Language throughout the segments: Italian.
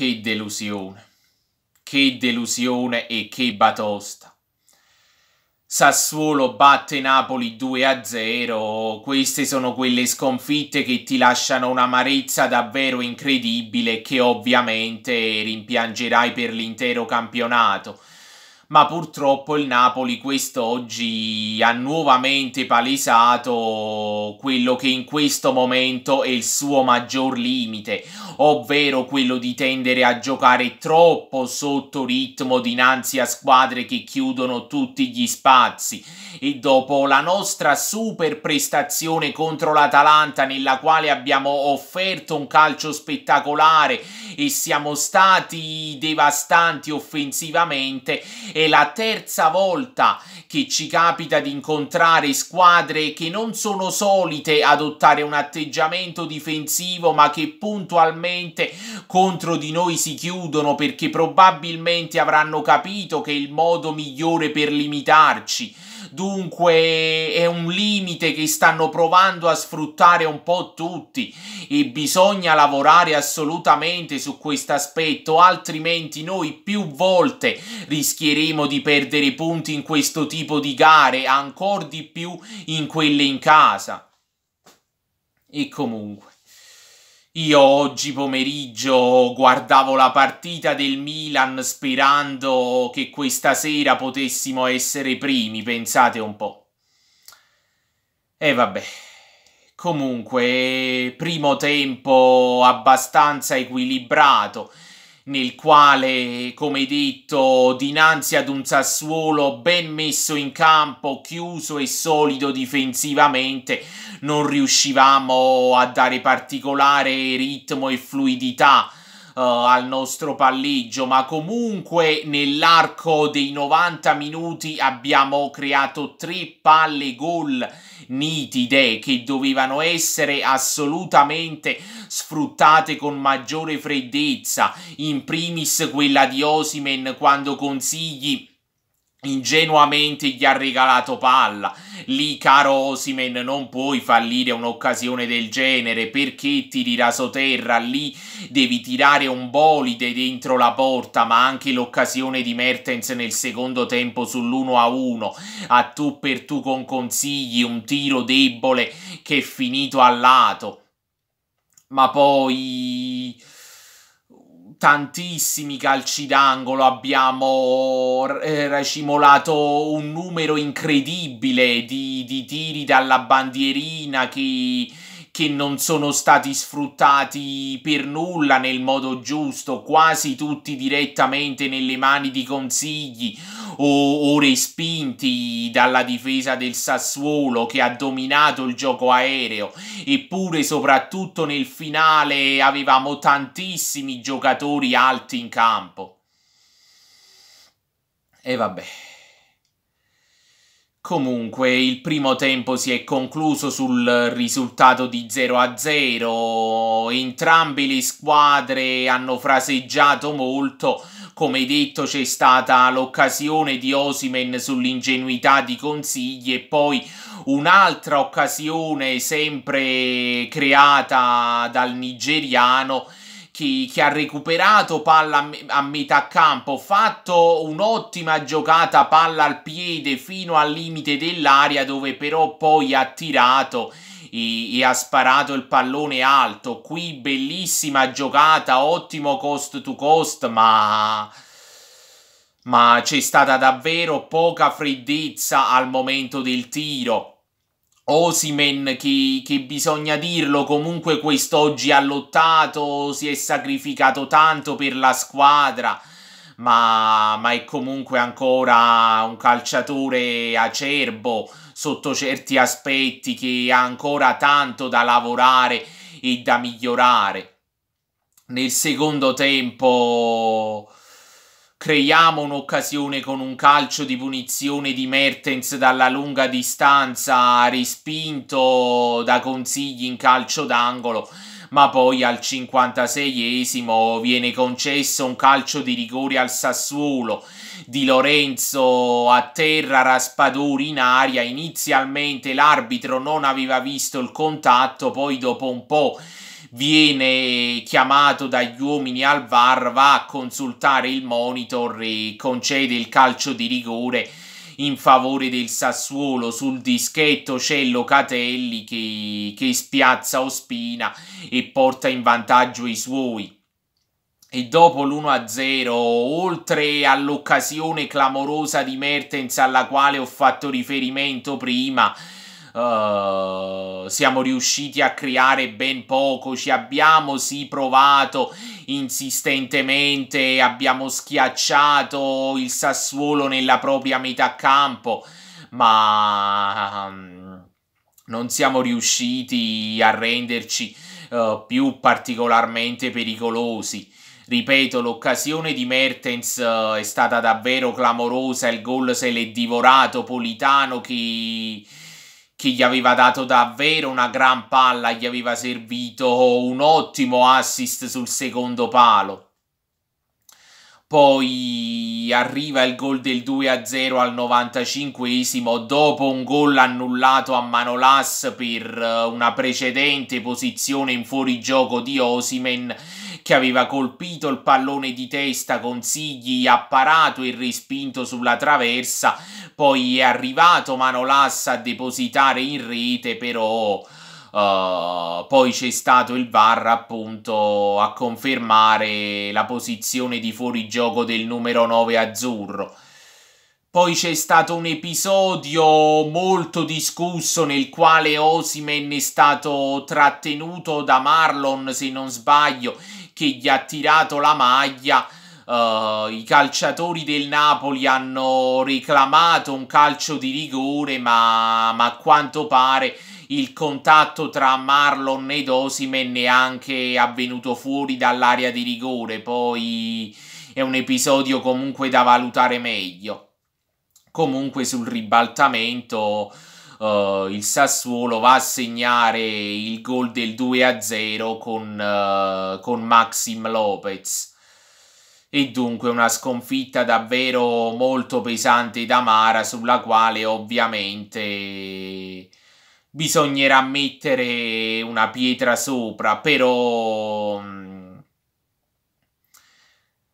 Che delusione, che delusione e che batosta. Sassuolo batte Napoli 2-0, queste sono quelle sconfitte che ti lasciano un'amarezza davvero incredibile che ovviamente rimpiangerai per l'intero campionato ma purtroppo il Napoli quest'oggi ha nuovamente palesato quello che in questo momento è il suo maggior limite, ovvero quello di tendere a giocare troppo sotto ritmo dinanzi a squadre che chiudono tutti gli spazi e dopo la nostra super prestazione contro l'Atalanta nella quale abbiamo offerto un calcio spettacolare e siamo stati devastanti offensivamente è la terza volta che ci capita di incontrare squadre che non sono solite adottare un atteggiamento difensivo ma che puntualmente contro di noi si chiudono perché probabilmente avranno capito che è il modo migliore per limitarci dunque è un limite che stanno provando a sfruttare un po' tutti e bisogna lavorare assolutamente su questo aspetto, altrimenti noi più volte rischieremo di perdere punti in questo tipo di gare, ancora di più in quelle in casa. E comunque. Io oggi pomeriggio guardavo la partita del Milan sperando che questa sera potessimo essere primi, pensate un po'. E vabbè. Comunque, primo tempo abbastanza equilibrato nel quale, come detto, dinanzi ad un Sassuolo ben messo in campo, chiuso e solido difensivamente, non riuscivamo a dare particolare ritmo e fluidità uh, al nostro palleggio, ma comunque nell'arco dei 90 minuti abbiamo creato tre palle gol nitide che dovevano essere assolutamente sfruttate con maggiore freddezza, in primis quella di Osimen quando consigli ingenuamente gli ha regalato palla. Lì, caro Osimen, non puoi fallire un'occasione del genere perché tiri rasoterra. Lì devi tirare un bolide dentro la porta, ma anche l'occasione di Mertens nel secondo tempo sull'1 1. A tu per tu con consigli, un tiro debole che è finito a lato. Ma poi tantissimi calci d'angolo, abbiamo eh, racimolato un numero incredibile di, di tiri dalla bandierina che, che, non sono stati sfruttati per nulla nel modo giusto, quasi tutti direttamente nelle mani di consigli o, o respinti dalla difesa del Sassuolo che ha dominato il gioco aereo, eppure soprattutto nel finale avevamo tantissimi giocatori alti in campo. E vabbè. Comunque il primo tempo si è concluso sul risultato di 0-0, entrambe le squadre hanno fraseggiato molto, come detto c'è stata l'occasione di Osimen sull'ingenuità di consigli e poi un'altra occasione sempre creata dal nigeriano che, che, ha recuperato palla a metà campo, fatto un'ottima giocata palla al piede fino al limite dell'area dove però poi ha tirato i, i ha sparato il pallone alto. Qui bellissima giocata, ottimo cost to cost, ma... Ma c'è stata davvero poca freddezza al momento del tiro. Osimen, che, che, bisogna dirlo, comunque quest'oggi ha lottato, si è sacrificato tanto per la squadra ma, ma è comunque ancora un calciatore acerbo sotto certi aspetti che ha ancora tanto da lavorare e da migliorare. Nel secondo tempo creiamo un'occasione con un calcio di punizione di Mertens dalla lunga distanza, respinto da consigli in calcio d'angolo, ma poi al 56esimo viene concesso un calcio di rigore al Sassuolo. Di Lorenzo a terra, Raspadori in aria, inizialmente l'arbitro non aveva visto il contatto, poi dopo un po' viene chiamato dagli uomini al VAR, va a consultare il monitor e concede il calcio di rigore in favore del Sassuolo. Sul dischetto c'è Locatelli che, che spiazza Ospina e porta in vantaggio i suoi. E dopo l'1-0, oltre all'occasione clamorosa di Mertens alla quale ho fatto riferimento prima, uh, siamo riusciti a creare ben poco, ci abbiamo sì provato insistentemente, abbiamo schiacciato il Sassuolo nella propria metà campo, ma um, non siamo riusciti a renderci uh, più particolarmente pericolosi. Ripeto, l'occasione di Mertens uh, è stata davvero clamorosa, il gol se l'è divorato Politano che che gli aveva dato davvero una gran palla, gli aveva servito un ottimo assist sul secondo palo. Poi arriva il gol del 2-0 al 95esimo dopo un gol annullato a Manolas per eh, una precedente posizione in fuorigioco di Osimen che aveva colpito il pallone di testa con Sigli, apparato e respinto sulla traversa poi è arrivato Manolas a depositare in rete, però... Uh, poi c'è stato il VAR appunto a confermare la posizione di fuorigioco del numero 9 azzurro. Poi c'è stato un episodio molto discusso nel quale Osimen è stato trattenuto da Marlon, se non sbaglio, che gli ha tirato la maglia Uh, I calciatori del Napoli hanno reclamato un calcio di rigore, ma, a quanto pare il contatto tra Marlon ed Osimen è anche avvenuto fuori dall'area di rigore. Poi è un episodio comunque da valutare meglio. Comunque sul ribaltamento uh, il Sassuolo va a segnare il gol del 2-0 con, uh, con Maxim Lopez e dunque una sconfitta davvero molto pesante ed amara sulla quale ovviamente bisognerà mettere una pietra sopra, però mm,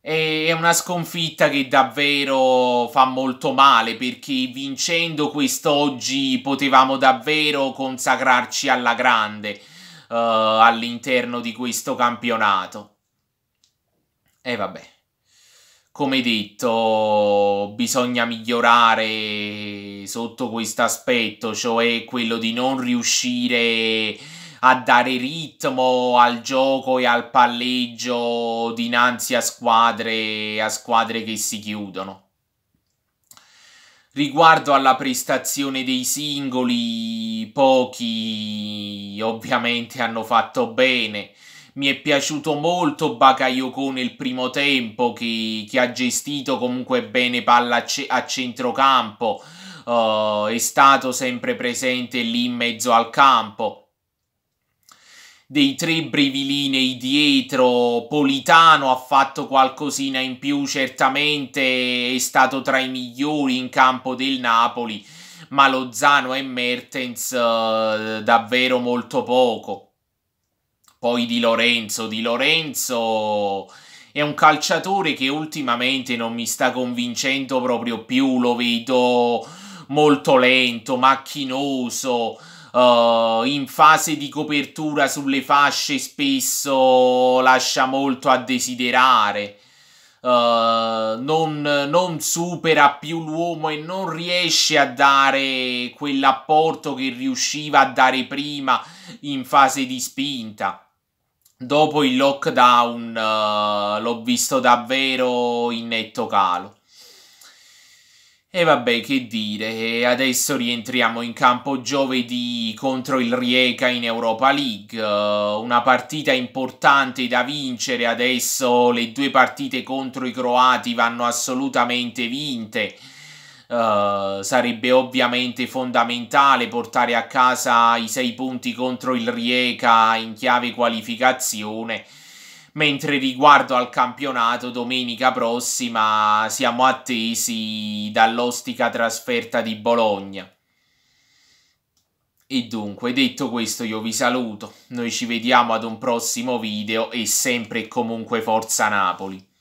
è una sconfitta che davvero fa molto male perché vincendo quest'oggi potevamo davvero consacrarci alla grande uh, all'interno di questo campionato. E vabbè come detto, bisogna migliorare sotto questo aspetto, cioè quello di non riuscire a dare ritmo al gioco e al palleggio dinanzi a squadre, a squadre che si chiudono. Riguardo alla prestazione dei singoli, pochi ovviamente hanno fatto bene. Mi è piaciuto molto Bakayoko nel primo tempo, che, che ha gestito comunque bene palla a, ce- a centrocampo. Uh, è stato sempre presente lì in mezzo al campo dei tre brevi linee dietro, Politano ha fatto qualcosina in più, certamente è stato tra i migliori in campo del Napoli, ma Lozano e Mertens eh, davvero molto poco. Poi Di Lorenzo, Di Lorenzo è un calciatore che ultimamente non mi sta convincendo proprio più, lo vedo molto lento, macchinoso, uh, in fase di copertura sulle fasce spesso lascia molto a desiderare. Uh, non, non, supera più l'uomo e non riesce a dare quell'apporto che riusciva a dare prima in fase di spinta dopo il lockdown uh, l'ho visto davvero in netto calo. E vabbè, che dire, adesso rientriamo in campo giovedì contro il Rijeka in Europa League, eh, una partita importante da vincere, adesso le due partite contro i croati vanno assolutamente vinte. Eh, sarebbe ovviamente fondamentale portare a casa i sei punti contro il Rieca in chiave qualificazione. Mentre riguardo al campionato, domenica prossima siamo attesi dall'ostica trasferta di Bologna. E dunque, detto questo, io vi saluto. Noi ci vediamo ad un prossimo video e sempre e comunque Forza Napoli.